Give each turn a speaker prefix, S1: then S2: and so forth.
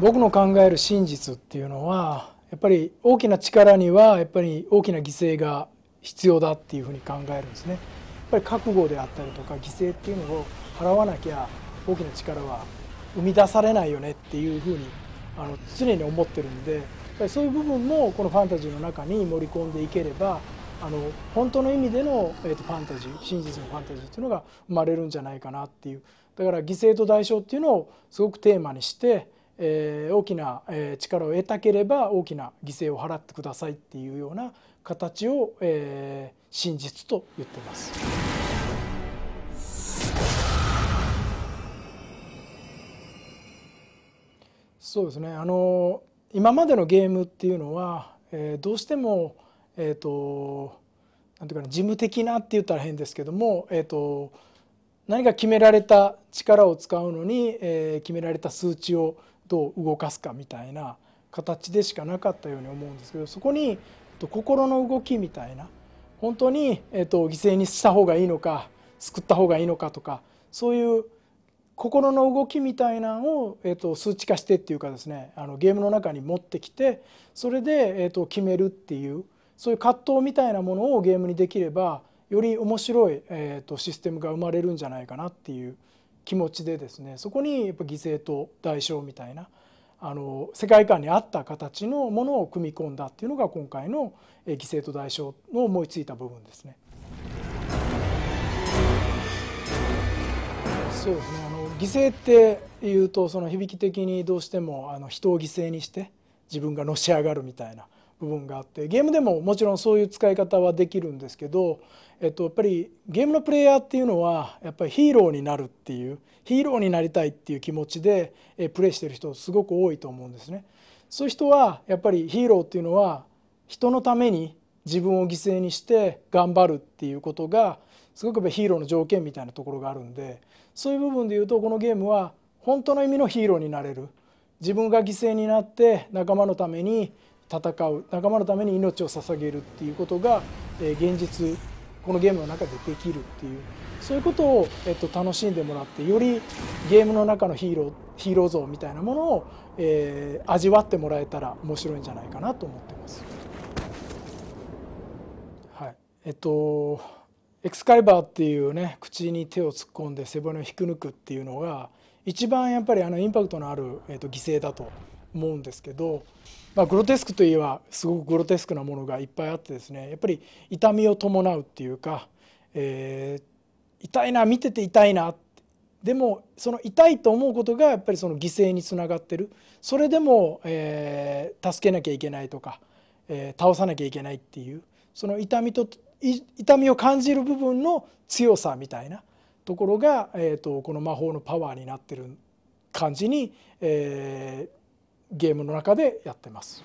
S1: 僕の考える真実っていうのはやっぱり大きな力にはやっぱり大きな犠牲が必要だっていうふうに考えるんですね。やっぱり覚悟であったりとか犠牲っていうのを払わなきゃ大きな力は生み出されないよねっていうふうにあの常に思ってるんでやっぱりそういう部分もこのファンタジーの中に盛り込んでいければあの本当の意味での、えー、とファンタジー真実のファンタジーっていうのが生まれるんじゃないかなっていうだから犠牲と代償っていうのをすごくテーマにしてえー、大きな力を得たければ大きな犠牲を払ってくださいっていうような形を、えー、真実と言っています。そうですねあの今までのゲームっていうのは、えー、どうしても、えーと、なんていうか事務的なって言ったら変ですけども、えーと、と何か決められた力を使うのに、えー、決められた数値をどう動かすかみたいな形でしかなかったように思うんですけどそこに心の動きみたいな本当に、えー、と犠牲にした方がいいのか救った方がいいのかとかそういう心の動きみたいなのを、えー、と数値化してっていうかですねあのゲームの中に持ってきてそれで、えー、と決めるっていうそういう葛藤みたいなものをゲームにできればより面白い、えー、とシステムが生まれるんじゃないかなっていう気持ちでですねそこにやっぱ犠牲と代償みたいなあの世界観に合った形のものを組み込んだっていうのが今回の犠牲と代償の思いついた部分ですね。そうですねあの犠牲っていうとその響き的にどうしてもあの人を犠牲にして自分がのし上がるみたいな。部分があってゲームでももちろんそういう使い方はできるんですけど、えっと、やっぱりゲームのプレイヤーっていうのはやっぱりヒーローになるっていうヒーローになりたいっていう気持ちでプレイしてる人すごく多いと思うんですね。そういう人はやっぱりヒーローっていうのは人のために自分を犠牲にして頑張るっていうことがすごくヒーローの条件みたいなところがあるんでそういう部分で言うとこのゲームは本当の意味のヒーローになれる自分が犠牲になって仲間のために戦う仲間のために命を捧げるっていうことが、え現実このゲームの中でできるっていうそういうことを、えっと、楽しんでもらってよりゲームの中のヒーローヒーロー像みたいなものを、えー、味わってもらえたら面白いんじゃないかなと思ってます。はい、えっとエクスカリバーっていうね口に手を突っ込んで背骨を引く抜くっていうのが一番やっぱりあのインパクトのある、えっと、犠牲だと思うんですけど、まあ、グロテスクといえばすごくグロテスクなものがいっぱいあってですねやっぱり痛みを伴うっていうか、えー、痛いな見てて痛いなでもその痛いと思うことがやっぱりその犠牲につながってるそれでも、えー、助けなきゃいけないとか、えー、倒さなきゃいけないっていうその痛みと痛みを感じる部分の強さみたいなところが、えーと、この魔法のパワーになってる感じに、えー、ゲームの中でやってます。